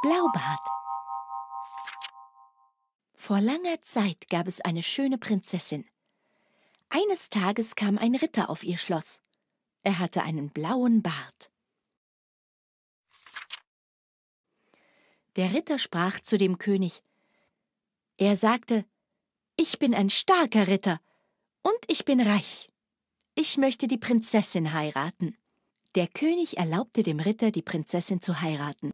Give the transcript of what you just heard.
Blaubart Vor langer Zeit gab es eine schöne Prinzessin. Eines Tages kam ein Ritter auf ihr Schloss. Er hatte einen blauen Bart. Der Ritter sprach zu dem König. Er sagte, ich bin ein starker Ritter und ich bin reich. Ich möchte die Prinzessin heiraten. Der König erlaubte dem Ritter, die Prinzessin zu heiraten.